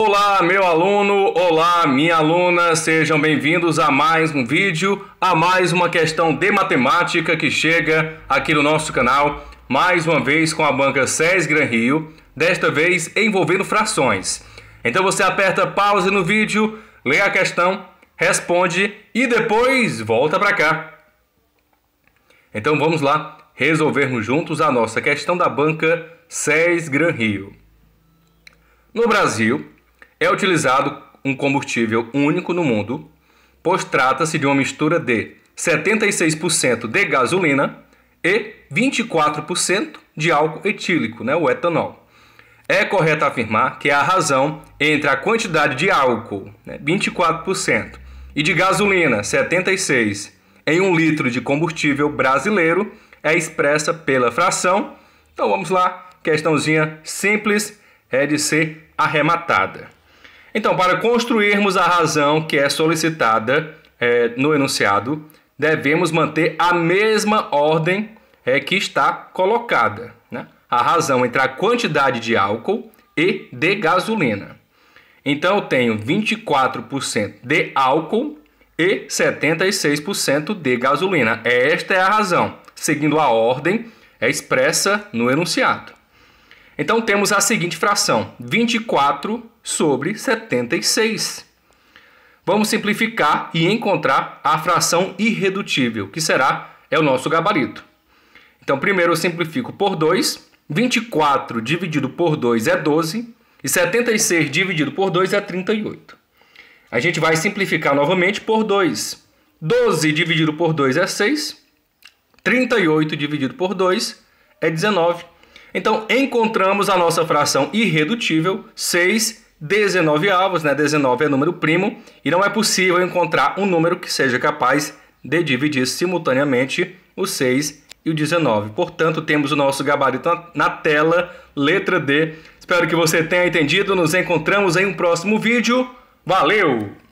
Olá, meu aluno, olá, minha aluna, sejam bem-vindos a mais um vídeo, a mais uma questão de matemática que chega aqui no nosso canal, mais uma vez com a banca SES Gran Rio, desta vez envolvendo frações. Então você aperta pause no vídeo, lê a questão, responde e depois volta para cá. Então vamos lá resolvermos juntos a nossa questão da banca SES Gran Rio. No Brasil, é utilizado um combustível único no mundo, pois trata-se de uma mistura de 76% de gasolina e 24% de álcool etílico, né, o etanol. É correto afirmar que a razão entre a quantidade de álcool, né, 24%, e de gasolina, 76%, em um litro de combustível brasileiro é expressa pela fração. Então vamos lá, questãozinha simples é de ser arrematada. Então, para construirmos a razão que é solicitada é, no enunciado, devemos manter a mesma ordem é, que está colocada. Né? A razão entre a quantidade de álcool e de gasolina. Então, eu tenho 24% de álcool e 76% de gasolina. É, esta é a razão, seguindo a ordem é expressa no enunciado. Então, temos a seguinte fração: 24 sobre 76. Vamos simplificar e encontrar a fração irredutível, que será é o nosso gabarito. Então, primeiro eu simplifico por 2. 24 dividido por 2 é 12. E 76 dividido por 2 é 38. A gente vai simplificar novamente por 2. 12 dividido por 2 é 6. 38 dividido por 2 é 19. Então, encontramos a nossa fração irredutível, 6 19 avos, né? 19 é número primo, e não é possível encontrar um número que seja capaz de dividir simultaneamente o 6 e o 19. Portanto, temos o nosso gabarito na tela, letra D. Espero que você tenha entendido. Nos encontramos em um próximo vídeo. Valeu!